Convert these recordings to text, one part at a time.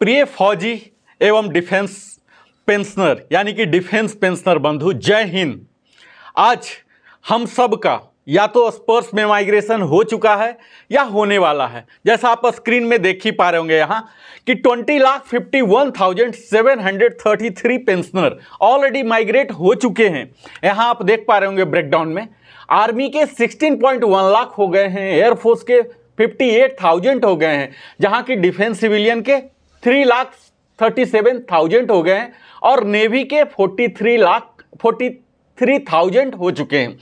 प्रिय फौजी एवं डिफेंस पेंशनर यानी कि डिफेंस पेंशनर बंधु जय हिंद आज हम सब का या तो स्पर्श में माइग्रेशन हो चुका है या होने वाला है जैसा आप स्क्रीन में देख ही पा रहे होंगे यहाँ कि twenty lakh fifty one thousand seven hundred thirty three pensioner already migrate हो चुके हैं यहाँ आप देख पा रहे होंगे ब्रेकडाउन में आर्मी के सिक्सटीन पॉइंट वन लाख हो गए हैं एयरफोर्स के फिफ्टी एट थाउजेंड हो गए हैं जहाँ की डिफेंस सिविलियन के three lakh thirty seven thousand हो गए हैं और नेवी के forty three lakh forty three thousand हो चुके हैं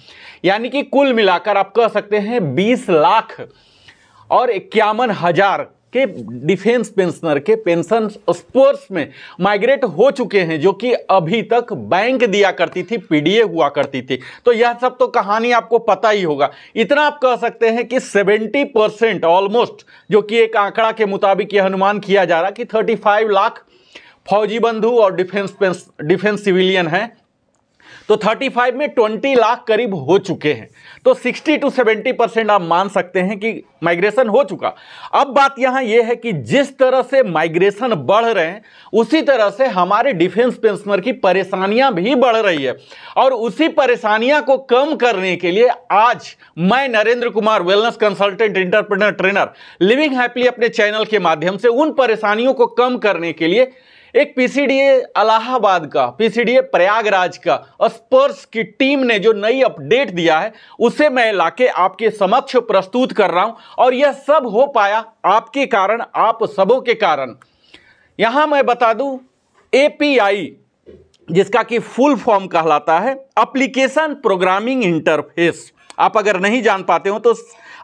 यानी कि कुल मिलाकर आप कह सकते हैं बीस लाख और इक्यावन हज़ार के डिफेंस पेंशनर के पेंशन स्पोर्ट्स में माइग्रेट हो चुके हैं जो कि अभी तक बैंक दिया करती थी पीडीए हुआ करती थी तो यह सब तो कहानी आपको पता ही होगा इतना आप कह सकते हैं कि 70 परसेंट ऑलमोस्ट जो कि एक आंकड़ा के मुताबिक यह अनुमान किया जा रहा कि 35 लाख फौजी बंधु और डिफेंस डिफेंस सिविलियन हैं तो 35 में 20 लाख करीब हो चुके हैं तो 60 टू 70 परसेंट आप मान सकते हैं कि माइग्रेशन हो चुका अब बात यहां यह है कि जिस तरह से माइग्रेशन बढ़ रहे हैं उसी तरह से हमारे डिफेंस पेंशनर की परेशानियां भी बढ़ रही है और उसी परेशानियां को कम करने के लिए आज मैं Narendra Kumar wellness consultant entrepreneur trainer living happily अपने चैनल के माध्यम से उन परेशानियों को कम करने के लिए एक पीसीडीए अलाहाबाद का पीसीडीए प्रयागराज का और स्पर्स की टीम ने जो नई अपडेट दिया है उसे मैं लाके आपके समक्ष प्रस्तुत कर रहा हूं और यह सब हो पाया आपके कारण आप सबों के कारण यहां मैं बता दूं एपीआई जिसका कि फुल फॉर्म कहलाता है एप्लीकेशन प्रोग्रामिंग इंटरफेस आप अगर नहीं जान पाते हो तो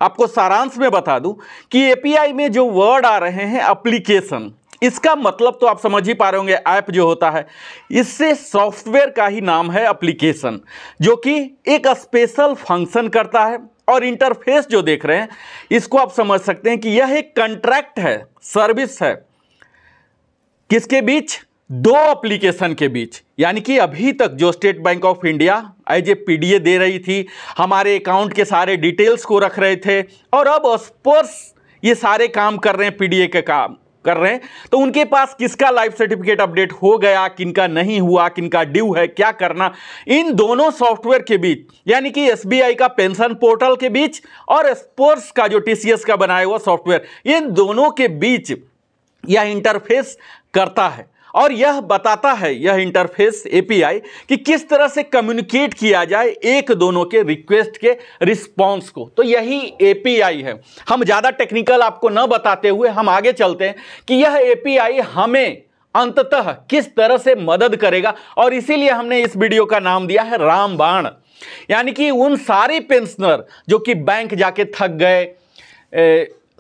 आपको सारांश में बता दूं कि एपीआई में जो वर्ड आ रहे हैं एप्लीकेशन इसका मतलब तो आप समझ ही पा रहे होंगे ऐप जो होता है इससे सॉफ्टवेयर का ही नाम है एप्लीकेशन जो कि एक स्पेशल फंक्शन करता है और इंटरफेस जो देख रहे हैं इसको आप समझ सकते हैं कि यह एक कंट्रैक्ट है सर्विस है किसके बीच दो एप्लीकेशन के बीच यानी कि अभी तक जो State Bank of India as a P दे रही थी हमारे अकाउंट के सारे डिटेल्स को रख रहे थे और अब स्पर्श ये सारे काम कर रहे हैं पीडीए के काम कर रहे हैं तो उनके पास किसका लाइफ सर्टिफिकेट अपडेट हो गया किनका नहीं हुआ किनका ड्यू है क्या करना इन दोनों सॉफ्टवेयर के बीच यानी कि एसबीआई का पेंशन पोर्टल के बीच और स्पोर्ट्स का जो टीसीएस का बनाया हुआ सॉफ्टवेयर इन दोनों के बीच यह इंटरफेस करता है और यह बताता है यह इंटरफेस एपीआई कि किस तरह से कम्युनिकेट किया जाए एक दोनों के रिक्वेस्ट के रिस्पॉन्स को तो यही एपीआई है हम ज़्यादा टेक्निकल आपको न बताते हुए हम आगे चलते हैं कि यह एपीआई हमें अंततः किस तरह से मदद करेगा और इसीलिए हमने इस वीडियो का नाम दिया है रामबाण यानी कि उन सारे पेंशनर जो कि बैंक जाके थक गए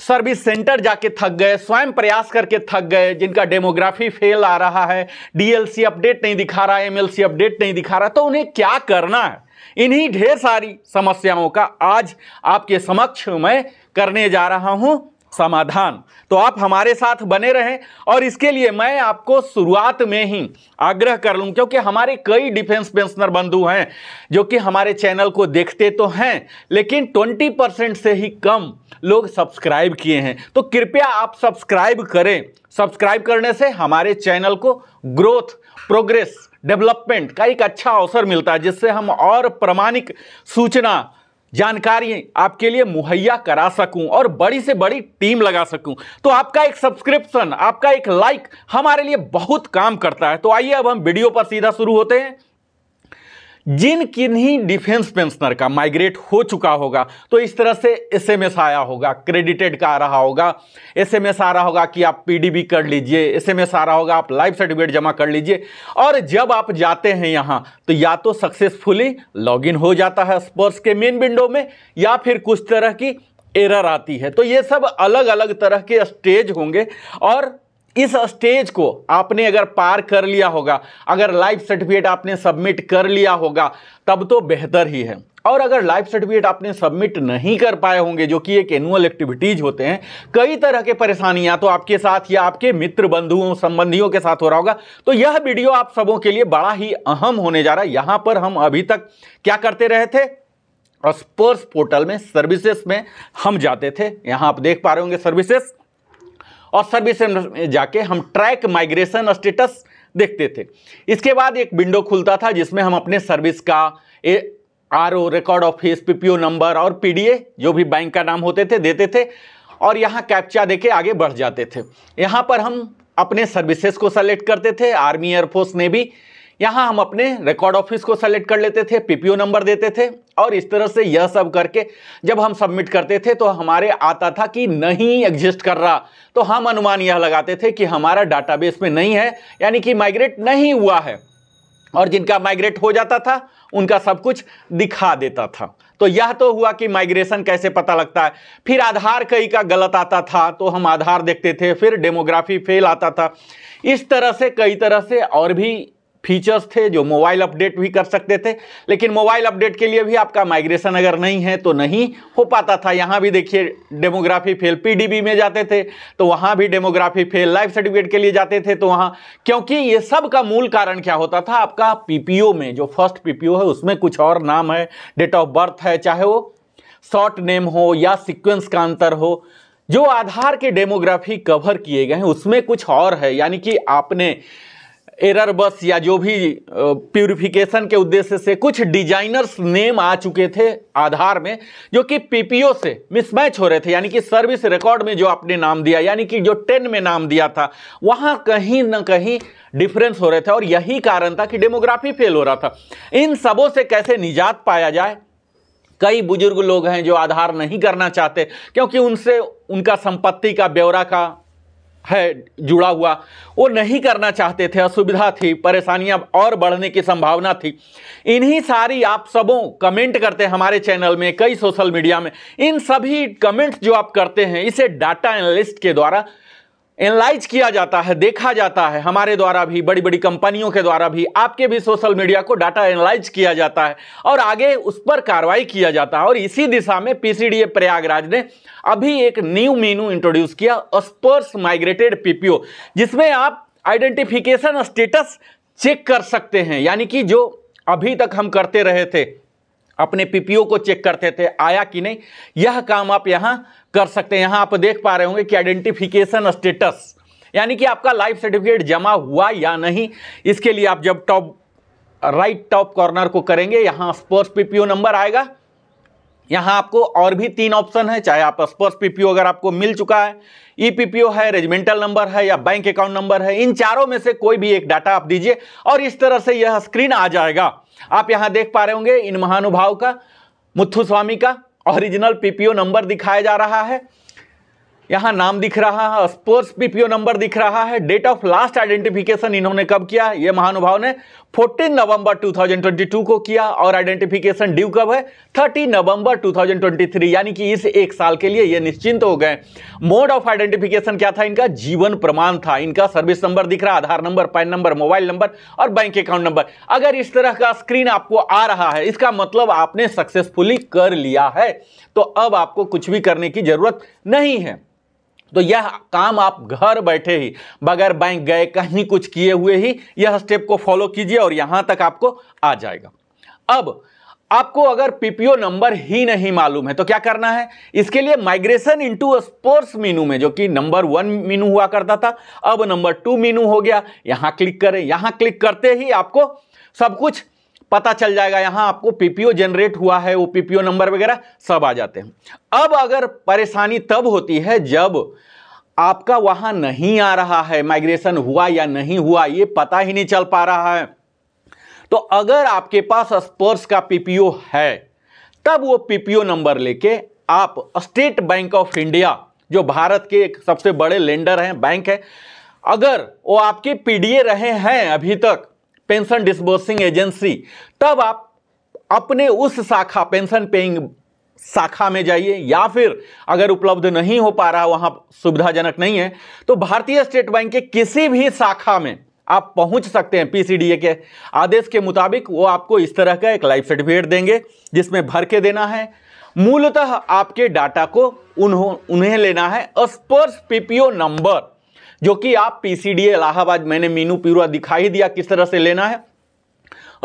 सर्विस सेंटर जाके थक गए स्वयं प्रयास करके थक गए जिनका डेमोग्राफी फेल आ रहा है डीएलसी अपडेट नहीं दिखा रहा है एमएलसी अपडेट नहीं दिखा रहा तो उन्हें क्या करना है इन्हीं ढेर सारी समस्याओं का आज आपके समक्ष मैं करने जा रहा हूं समाधान तो आप हमारे साथ बने रहें और इसके लिए मैं आपको शुरुआत में ही आग्रह कर लूं क्योंकि हमारे कई डिफेंस पेंशनर बंधु हैं जो कि हमारे चैनल को देखते तो हैं लेकिन 20 परसेंट से ही कम लोग सब्सक्राइब किए हैं तो कृपया आप सब्सक्राइब करें सब्सक्राइब करने से हमारे चैनल को ग्रोथ प्रोग्रेस डेवलपमेंट का एक अच्छा अवसर मिलता है जिससे हम और प्रमाणिक सूचना जानकारी आपके लिए मुहैया करा सकूं और बड़ी से बड़ी टीम लगा सकूं तो आपका एक सब्सक्रिप्शन आपका एक लाइक हमारे लिए बहुत काम करता है तो आइए अब हम वीडियो पर सीधा शुरू होते हैं जिन किन्हीं डिफेंस पेंशनर का माइग्रेट हो चुका होगा तो इस तरह से एसएमएस आया होगा क्रेडिटेड का आ रहा होगा एसएमएस आ रहा होगा कि आप पीडीबी कर लीजिए एसएमएस आ रहा होगा आप लाइफ सर्टिफिकेट जमा कर लीजिए और जब आप जाते हैं यहाँ तो या तो सक्सेसफुली लॉगिन हो जाता है स्पोर्ट्स के मेन विंडो में या फिर कुछ तरह की एरर आती है तो ये सब अलग अलग तरह के स्टेज होंगे और इस स्टेज को आपने अगर पार कर लिया होगा अगर लाइफ सर्टिफिकेट आपने सबमिट कर लिया होगा तब तो बेहतर ही है और अगर लाइफ सर्टिफिकेट आपने सबमिट नहीं कर पाए होंगे जो कि एक एनुअल एक्टिविटीज होते हैं कई तरह के परेशानियां तो आपके साथ या आपके मित्र बंधुओं संबंधियों के साथ हो रहा होगा तो यह वीडियो आप सबों के लिए बड़ा ही अहम होने जा रहा है यहां पर हम अभी तक क्या करते रहे थे स्पोर्ट्स पोर्टल में सर्विसेस में हम जाते थे यहां आप देख पा रहे होंगे सर्विसेस और सर्विस जाके हम ट्रैक माइग्रेशन स्टेटस देखते थे इसके बाद एक विंडो खुलता था जिसमें हम अपने सर्विस का A R O record office P number और पी जो भी बैंक का नाम होते थे देते थे और यहाँ कैप्चा देके आगे बढ़ जाते थे यहाँ पर हम अपने सर्विसेज को सेलेक्ट करते थे आर्मी एयरफोर्स ने भी यहाँ हम अपने रिकॉर्ड ऑफिस को सेलेक्ट कर लेते थे पीपीओ नंबर देते थे और इस तरह से यह सब करके जब हम सबमिट करते थे तो हमारे आता था कि नहीं एग्जिस्ट कर रहा तो हम अनुमान यह लगाते थे कि हमारा डाटाबेस में नहीं है यानी कि माइग्रेट नहीं हुआ है और जिनका माइग्रेट हो जाता था उनका सब कुछ दिखा देता था तो यह तो हुआ कि माइग्रेशन कैसे पता लगता है फिर आधार कई का गलत आता था तो हम आधार देखते थे फिर डेमोग्राफी फेल आता था इस तरह से कई तरह से और भी फीचर्स थे जो मोबाइल अपडेट भी कर सकते थे लेकिन मोबाइल अपडेट के लिए भी आपका माइग्रेशन अगर नहीं है तो नहीं हो पाता था यहाँ भी देखिए डेमोग्राफी फेल पीडीबी में जाते थे तो वहाँ भी डेमोग्राफी फेल लाइफ सर्टिफिकेट के लिए जाते थे तो वहाँ क्योंकि ये सब का मूल कारण क्या होता था आपका पी में जो फर्स्ट पी है उसमें कुछ और नाम है डेट ऑफ बर्थ है चाहे वो शॉर्ट नेम हो या सिक्वेंस का अंतर हो जो आधार के डेमोग्राफी कवर किए गए हैं उसमें कुछ और है यानी कि आपने एरर बस या जो भी प्यूरिफिकेशन के उद्देश्य से कुछ डिजाइनर्स नेम आ चुके थे आधार में जो कि पीपीओ से मिसमैच हो रहे थे यानी कि सर्विस रिकॉर्ड में जो आपने नाम दिया यानी कि जो टेन में नाम दिया था वहां कहीं ना कहीं डिफरेंस हो रहे थे और यही कारण था कि डेमोग्राफी फेल हो रहा था इन सबों से कैसे निजात पाया जाए कई बुजुर्ग लोग हैं जो आधार नहीं करना चाहते क्योंकि उनसे उनका संपत्ति का ब्यौरा का है जुड़ा हुआ वो नहीं करना चाहते थे असुविधा थी परेशानियां और बढ़ने की संभावना थी इन्हीं सारी आप सबों कमेंट करते हैं हमारे चैनल में कई सोशल मीडिया में इन सभी कमेंट्स जो आप करते हैं इसे डाटा एनालिस्ट के द्वारा एनालाइज किया जाता है देखा जाता है हमारे द्वारा भी बड़ी बड़ी कंपनियों के द्वारा भी आपके भी सोशल मीडिया को डाटा एनालाइज किया जाता है और आगे उस पर कार्रवाई किया जाता है और इसी दिशा में पीसीडीए प्रयागराज ने अभी एक न्यू मेनू इंट्रोड्यूस किया स्पर्स माइग्रेटेड पीपीओ जिसमें आप आइडेंटिफिकेशन स्टेटस चेक कर सकते हैं यानी कि जो अभी तक हम करते रहे थे अपने पीपीओ को चेक करते थे आया कि नहीं यह काम आप यहां कर सकते हैं यहां आप देख पा रहे होंगे कि आइडेंटिफिकेशन स्टेटस यानी कि आपका लाइफ सर्टिफिकेट जमा हुआ या नहीं इसके लिए आप जब टॉप राइट टॉप कॉर्नर को करेंगे यहां स्पोर्ट्स पीपीओ नंबर आएगा यहां आपको और भी तीन ऑप्शन है चाहे आप स्पोर्ट्स पीपीओ अगर आपको मिल चुका है ई पीपीओ है रेजिमेंटल नंबर है या बैंक अकाउंट नंबर है इन चारों में से कोई भी एक डाटा आप दीजिए और इस तरह से यह स्क्रीन आ जाएगा आप यहां देख पा रहे होंगे इन महानुभाव का मुथु स्वामी का ओरिजिनल पीपीओ नंबर दिखाया जा रहा है यहां नाम दिख रहा है स्पोर्ट्स पीपीओ नंबर दिख रहा है डेट ऑफ लास्ट आइडेंटिफिकेशन इन्होंने कब किया ये महानुभाव ने 14 नवंबर 2022 को किया और आइडेंटिफिकेशन ड्यू कब है 30 नवंबर 2023 यानी कि इस एक साल के लिए ये निश्चिंत हो गए मोड ऑफ आइडेंटिफिकेशन क्या था इनका जीवन प्रमाण था इनका सर्विस नंबर दिख रहा Aadhaar number PAN number mobile number और बैंक अकाउंट नंबर अगर इस तरह का स्क्रीन आपको आ रहा है इसका मतलब आपने सक्सेसफुली कर लिया है तो अब आपको कुछ भी करने की जरूरत नहीं है तो यह काम आप घर बैठे ही बगैर बैंक गए कहीं कुछ किए हुए ही यह स्टेप को फॉलो कीजिए और यहां तक आपको आ जाएगा अब आपको अगर पीपीओ नंबर ही नहीं मालूम है तो क्या करना है इसके लिए माइग्रेशन इनटू स्पोर्ट्स मीनू में जो कि नंबर वन मीनू हुआ करता था अब नंबर टू मीनू हो गया यहां क्लिक करें यहां क्लिक करते ही आपको सब कुछ पता चल जाएगा यहां आपको पीपीओ जनरेट हुआ है वो पीपीओ नंबर वगैरह सब आ जाते हैं अब अगर परेशानी तब होती है जब आपका वहां नहीं आ रहा है माइग्रेशन हुआ या नहीं हुआ ये पता ही नहीं चल पा रहा है तो अगर आपके पास स्पर्स का पीपीओ है तब वो पीपीओ नंबर लेके आप स्टेट बैंक ऑफ इंडिया जो भारत के एक सबसे बड़े लेंडर हैं बैंक है अगर वो आपके पीडीए रहे हैं अभी तक पेंशन डिसबर्सिंग एजेंसी तब आप अपने उस शाखा पेंशन पेइंग शाखा में जाइए या फिर अगर उपलब्ध नहीं हो पा रहा वहां सुविधाजनक नहीं है तो भारतीय स्टेट बैंक के किसी भी शाखा में आप पहुंच सकते हैं पीसीडीए के आदेश के मुताबिक वो आपको इस तरह का एक लाइफ सर्टिफिकेट देंगे जिसमें भर के देना है मूलतः आपके डाटा को उन्हों उन्हें लेना है स्पर्श पीपीओ नंबर जो कि आप पीसीडीए इलाहाबाद मैंने मीनू पूरा दिखाई दिया किस तरह से लेना है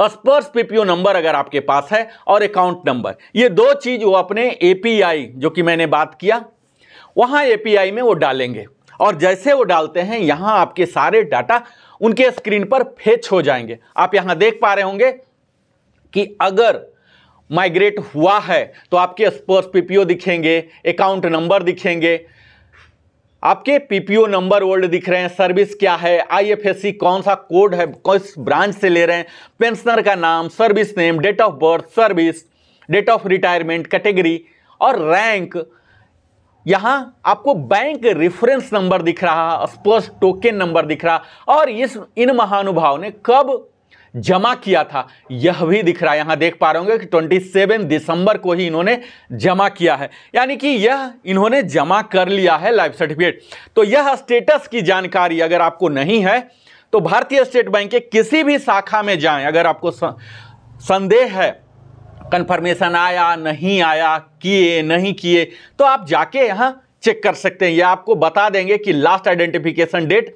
स्पर्श पीपीओ नंबर अगर आपके पास है और अकाउंट नंबर ये दो चीज वो अपने एपीआई जो कि मैंने बात किया वहां एपीआई में वो डालेंगे और जैसे वो डालते हैं यहां आपके सारे डाटा उनके स्क्रीन पर फेच हो जाएंगे आप यहां देख पा रहे होंगे कि अगर माइग्रेट हुआ है तो आपके स्पर्श पीपीओ दिखेंगे अकाउंट नंबर दिखेंगे आपके पीपीओ नंबर ओल्ड दिख रहे हैं सर्विस क्या है आईएफएससी कौन सा कोड है किस ब्रांच से ले रहे हैं पेंशनर का नाम service name date of birth service date of retirement category और रैंक यहाँ आपको बैंक रेफरेंस नंबर दिख रहा स्पष्ट टोकन नंबर दिख रहा और इस इन महानुभाव ने कब जमा किया था यह भी दिख रहा है यहां देख पा रहे होंगे कि 27 दिसंबर को ही इन्होंने जमा किया है यानी कि यह इन्होंने जमा कर लिया है लाइफ सर्टिफिकेट तो यह स्टेटस की जानकारी अगर आपको नहीं है तो भारतीय स्टेट बैंक के किसी भी शाखा में जाएं अगर आपको संदेह है कंफर्मेशन आया नहीं आया किए नहीं किए तो आप जाके यहाँ चेक कर सकते हैं यह आपको बता देंगे कि लास्ट आइडेंटिफिकेशन डेट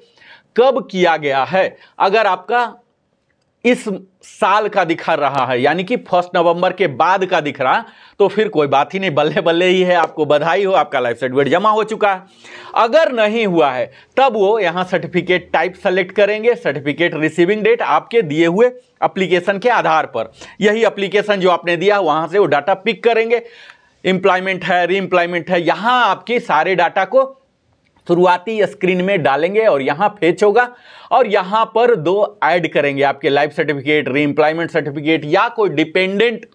कब किया गया है अगर आपका इस साल का दिखा रहा है यानी कि फर्स्ट नवंबर के बाद का दिख रहा तो फिर कोई बात ही नहीं बल्ले बल्ले ही है आपको बधाई हो आपका लाइफ सर्टिफिकेट जमा हो चुका है अगर नहीं हुआ है तब वो यहाँ सर्टिफिकेट टाइप सेलेक्ट करेंगे सर्टिफिकेट रिसीविंग डेट आपके दिए हुए अप्लीकेशन के आधार पर यही अप्लीकेशन जो आपने दिया वहाँ से वो डाटा पिक करेंगे एम्प्लॉयमेंट है री एम्प्लॉयमेंट है यहाँ आपके सारे डाटा को शुरुआती स्क्रीन में डालेंगे और यहाँ फेच होगा और यहाँ पर दो ऐड करेंगे आपके लाइफ सर्टिफिकेट रीएम्प्लॉयमेंट सर्टिफिकेट या कोई डिपेंडेंट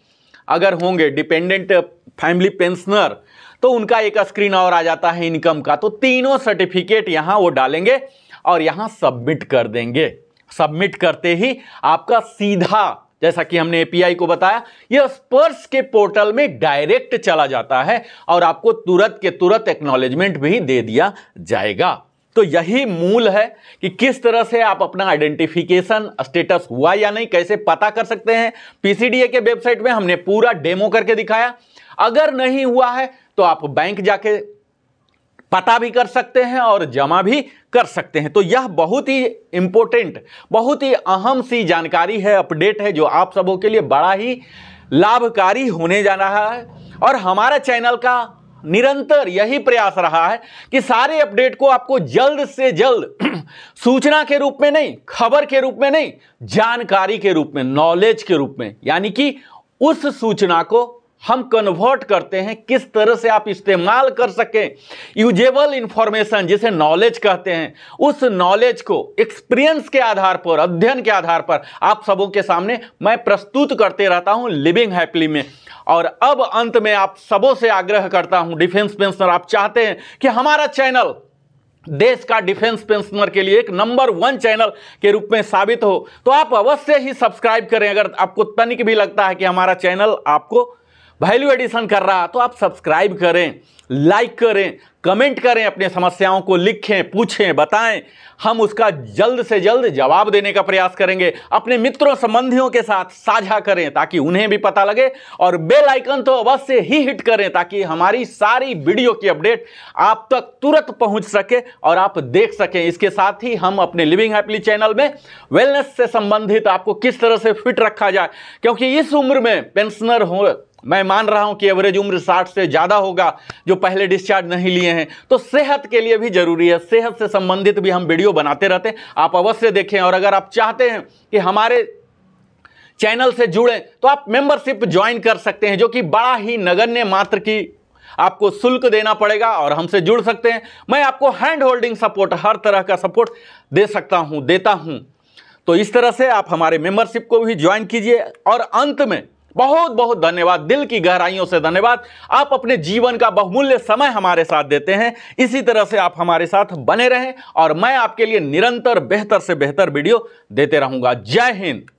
अगर होंगे डिपेंडेंट फैमिली पेंशनर तो उनका एक स्क्रीन और आ जाता है इनकम का तो तीनों सर्टिफिकेट यहाँ वो डालेंगे और यहाँ सबमिट कर देंगे सबमिट करते ही आपका सीधा जैसा कि हमने एपीआई को बताया यह स्पर्श के पोर्टल में डायरेक्ट चला जाता है और आपको तुरंत के तुरंत एक्नॉलेजमेंट भी दे दिया जाएगा तो यही मूल है कि किस तरह से आप अपना आइडेंटिफिकेशन स्टेटस हुआ या नहीं कैसे पता कर सकते हैं पीसीडीए के वेबसाइट में हमने पूरा डेमो करके दिखाया अगर नहीं हुआ है तो आप बैंक जाके पता भी कर सकते हैं और जमा भी कर सकते हैं तो यह बहुत ही इम्पोर्टेंट बहुत ही अहम सी जानकारी है अपडेट है जो आप सबों के लिए बड़ा ही लाभकारी होने जा रहा है और हमारा चैनल का निरंतर यही प्रयास रहा है कि सारे अपडेट को आपको जल्द से जल्द सूचना के रूप में नहीं खबर के रूप में नहीं जानकारी के रूप में नॉलेज के रूप में यानी कि उस सूचना को हम कन्वर्ट करते हैं किस तरह से आप इस्तेमाल कर सकें यूजेबल इंफॉर्मेशन जिसे नॉलेज कहते हैं उस नॉलेज को एक्सपीरियंस के आधार पर अध्ययन के आधार पर आप सबों के सामने मैं प्रस्तुत करते रहता हूं लिविंग हैप्पली में और अब अंत में आप सबों से आग्रह करता हूं डिफेंस पेंशनर आप चाहते हैं कि हमारा चैनल देश का डिफेंस पेंशनर के लिए एक नंबर वन चैनल के रूप में साबित हो तो आप अवश्य ही सब्सक्राइब करें अगर आपको तनिक भी लगता है कि हमारा चैनल आपको वैल्यू एडिशन कर रहा तो आप सब्सक्राइब करें लाइक करें कमेंट करें अपने समस्याओं को लिखें पूछें बताएं हम उसका जल्द से जल्द जवाब देने का प्रयास करेंगे अपने मित्रों संबंधियों के साथ साझा करें ताकि उन्हें भी पता लगे और बेल आइकन तो अवश्य ही हिट करें ताकि हमारी सारी वीडियो की अपडेट आप तक तुरंत पहुंच सके और आप देख सकें इसके साथ ही हम अपने लिविंग हैप्पी चैनल में वेलनेस से संबंधित आपको किस तरह से फिट रखा जाए क्योंकि इस उम्र में पेंशनर हो मैं मान रहा हूं कि एवरेज उम्र 60 से ज़्यादा होगा जो पहले डिस्चार्ज नहीं लिए हैं तो सेहत के लिए भी ज़रूरी है सेहत से संबंधित भी हम वीडियो बनाते रहते हैं आप अवश्य देखें और अगर आप चाहते हैं कि हमारे चैनल से जुड़ें तो आप मेंबरशिप ज्वाइन कर सकते हैं जो कि बड़ा ही नगण्य मात्र की आपको शुल्क देना पड़ेगा और हमसे जुड़ सकते हैं मैं आपको हैंड होल्डिंग सपोर्ट हर तरह का सपोर्ट दे सकता हूं देता हूं तो इस तरह से आप हमारे मेंबरशिप को भी ज्वाइन कीजिए और अंत में बहुत बहुत धन्यवाद दिल की गहराइयों से धन्यवाद आप अपने जीवन का बहुमूल्य समय हमारे साथ देते हैं इसी तरह से आप हमारे साथ बने रहें और मैं आपके लिए निरंतर बेहतर से बेहतर वीडियो देते रहूंगा जय हिंद